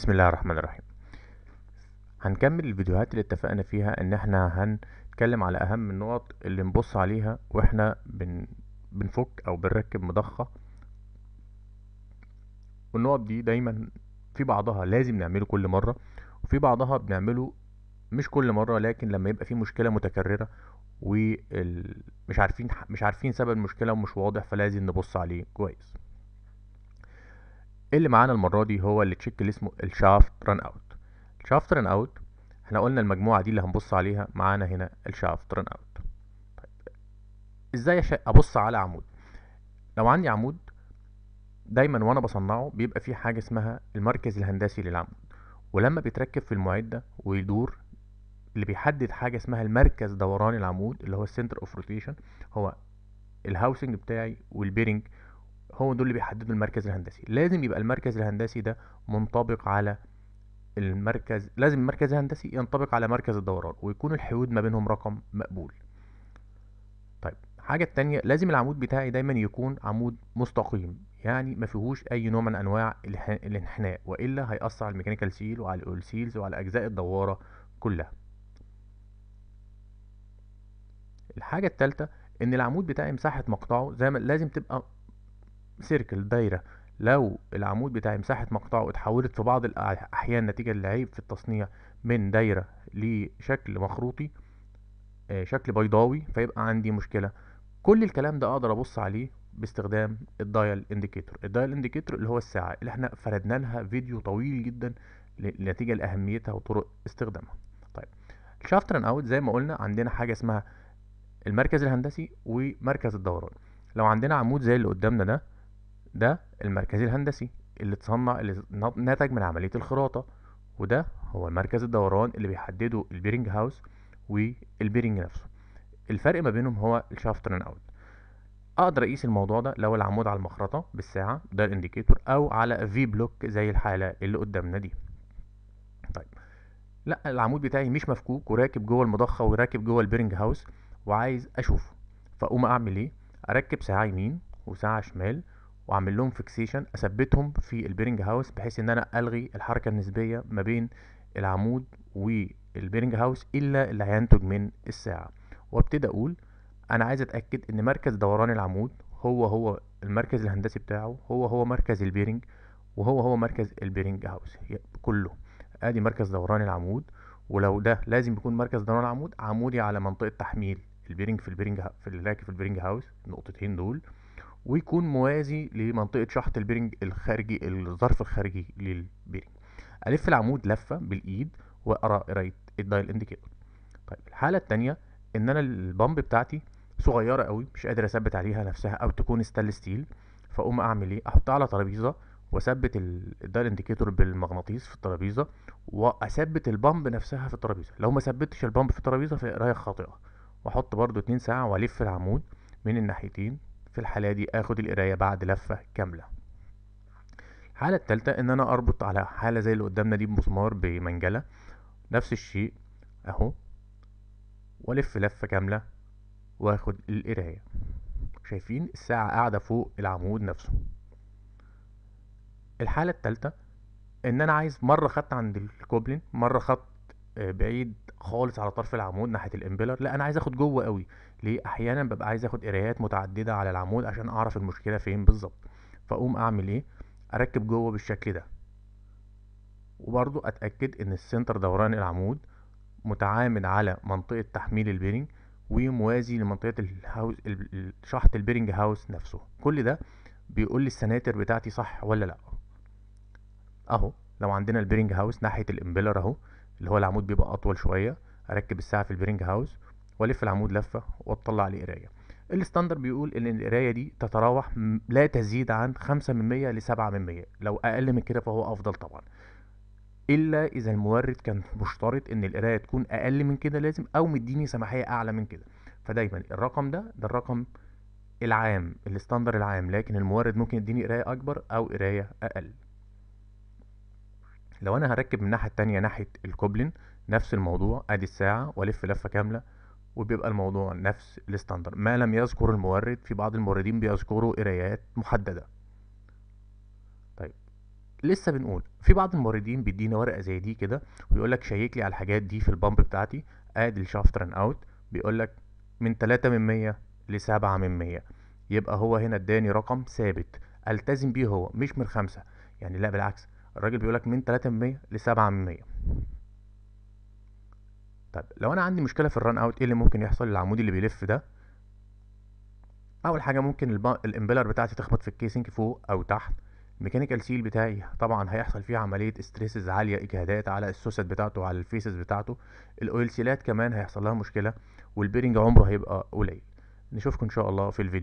بسم الله الرحمن الرحيم هنكمل الفيديوهات اللي اتفقنا فيها ان احنا هنتكلم على اهم النقط اللي نبص عليها واحنا بن... بنفك او بنركب مضخة والنقط دي دايما في بعضها لازم نعمله كل مرة وفي بعضها بنعمله مش كل مرة لكن لما يبقى في مشكلة متكررة ومش عارفين مش عارفين سبب المشكلة ومش واضح فلازم نبص عليه كويس اللي معانا المرة دي هو اللي تشيك اللي اسمه الشافت ران اوت الشافت ران اوت احنا قلنا المجموعة دي اللي هنبص عليها معانا هنا الشافت ران اوت طيب ازاي ابص على عمود لو عندي عمود دايما وانا بصنعه بيبقى فيه حاجة اسمها المركز الهندسي للعمود ولما بيتركب في المعدة ويدور اللي بيحدد حاجة اسمها المركز دوران العمود اللي هو السنتر اوف روتيشن هو الهاوسنج بتاعي والبيرنج هو دول اللي بيحددوا المركز الهندسي لازم يبقى المركز الهندسي ده منطبق على المركز لازم المركز الهندسي ينطبق على مركز الدوران ويكون الحيود ما بينهم رقم مقبول طيب الحاجة التانية لازم العمود بتاعي دايما يكون عمود مستقيم يعني ما فيهوش اي نوع من انواع الانحناء والا هيأثر على الميكانيكال سيل وعلى الاول سيلز وعلى اجزاء الدوارة كلها الحاجة التالتة ان العمود بتاعي مساحة مقطعه زي ما لازم تبقى سيركل دايرة لو العمود بتاع مساحة مقطعه اتحولت في بعض الأحيان نتيجة لعيب في التصنيع من دايرة لشكل مخروطي آه، شكل بيضاوي فيبقى عندي مشكلة كل الكلام ده اقدر ابص عليه باستخدام الدايل انديكيتور الدايل انديكيتور اللي هو الساعة اللي احنا فردنا لها فيديو طويل جدا نتيجة لأهميتها وطرق استخدامها طيب الشافت ران اوت زي ما قلنا عندنا حاجة اسمها المركز الهندسي ومركز الدوران لو عندنا عمود زي اللي قدامنا ده ده المركز الهندسي اللي اتصنع اللي نتج من عملية الخراطة وده هو مركز الدوران اللي بيحدده البيرنج هاوس والبيرنج نفسه الفرق ما بينهم هو الشافت ران اوت اقدر اقيس الموضوع ده لو العمود على المخرطة بالساعة ده الانديكيتور او على في بلوك زي الحالة اللي قدامنا دي طيب لا العمود بتاعي مش مفكوك وراكب جوه المضخة وراكب جوه البيرنج هاوس وعايز اشوفه فاقوم اعمل ايه اركب ساعة يمين وساعة شمال واعمل لهم فيكسيشن اثبتهم في البيرنج هاوس بحيث ان انا الغي الحركه النسبيه ما بين العمود والبيرنج هاوس الا اللي هينتج من الساعه وابتدي اقول انا عايز اتاكد ان مركز دوران العمود هو هو المركز الهندسي بتاعه هو هو مركز البيرنج وهو هو مركز البيرنج هاوس كله ادي مركز دوران العمود ولو ده لازم يكون مركز دوران العمود عمودي على منطقه تحميل البيرنج في البيرنج في الراكب في البيرنج هاوس النقطتين دول ويكون موازي لمنطقة شحط البيرنج الخارجي الظرف الخارجي للبيرنج ألف العمود لفة بالإيد وأقرأ قراية الدايل إنديكيتور طيب الحالة التانية إن أنا البامب بتاعتي صغيرة قوي مش قادر أثبت عليها نفسها أو تكون ستال ستيل فأقوم أعمل إيه أحطها على ترابيزة وأثبت الدايل إنديكيتور بالمغناطيس في الترابيزة وأثبت البامب نفسها في الترابيزة لو ما ثبتش البامب في الترابيزة فقرايه خاطئة وأحط برضو اتنين ساعة وألف العمود من الناحيتين في الحالة دي اخد القراية بعد لفة كاملة الحالة التالتة ان انا اربط على حالة زي اللي قدامنا دي بمسمار بمنجلة نفس الشيء اهو والف لفة كاملة واخد القراية شايفين الساعة قاعدة فوق العمود نفسه الحالة التالتة ان انا عايز مرة خط عند الكوبلين مرة خط آه، بعيد خالص على طرف العمود ناحيه الامبيلر لا انا عايز اخد جوه قوي ليه احيانا ببقى عايز اخد قرايات متعدده على العمود عشان اعرف المشكله فين بالظبط فاقوم اعمل ايه اركب جوه بالشكل ده وبرضو اتاكد ان السنتر دوران العمود متعامد على منطقه تحميل البيرنج وموازي لمنطقه الهاوس شحط البيرنج هاوس نفسه كل ده بيقول لي السناتر بتاعتي صح ولا لا اهو لو عندنا البيرنج هاوس ناحيه الامبيلر اهو اللي هو العمود بيبقى اطول شويه اركب الساعه في البرينج هاوس والف العمود لفه واطلع عليه قرايه الستاندر بيقول ان القرايه دي تتراوح لا تزيد عن 5% ل 7% لو اقل من كده فهو افضل طبعا الا اذا المورد كان مشترط ان القرايه تكون اقل من كده لازم او مديني سماحيه اعلى من كده فدايما الرقم ده ده الرقم العام الستاندر العام لكن المورد ممكن يديني قرايه اكبر او قرايه اقل لو انا هركب من الناحيه التانية ناحيه الكوبلن نفس الموضوع ادي الساعه والف لفه كامله وبيبقى الموضوع نفس الاستاندر ما لم يذكر المورد في بعض الموردين بيذكروا قرايات محدده طيب لسه بنقول في بعض الموردين بيدينا ورقه زي دي كده ويقول لك شيك لي على الحاجات دي في البامب بتاعتي ادي الشافت ران اوت بيقول لك من 3 من 100 ل 7 من 100 يبقى هو هنا اداني رقم ثابت التزم بيه هو مش من خمسة يعني لا بالعكس الراجل بيقول لك من 3% ل 7% طب لو انا عندي مشكله في الران اوت ايه اللي ممكن يحصل للعمود اللي بيلف ده اول حاجه ممكن الامبلر بتاعتي تخبط في الكيسنج فوق او تحت الميكانيكال سيل بتاعي طبعا هيحصل فيه عمليه ستريسز عاليه اجهادات على السوست بتاعته وعلى الفيسز بتاعته الاويل سيلات كمان هيحصل لها مشكله والبيرنج عمره هيبقى قليل نشوفكم ان شاء الله في الفيديو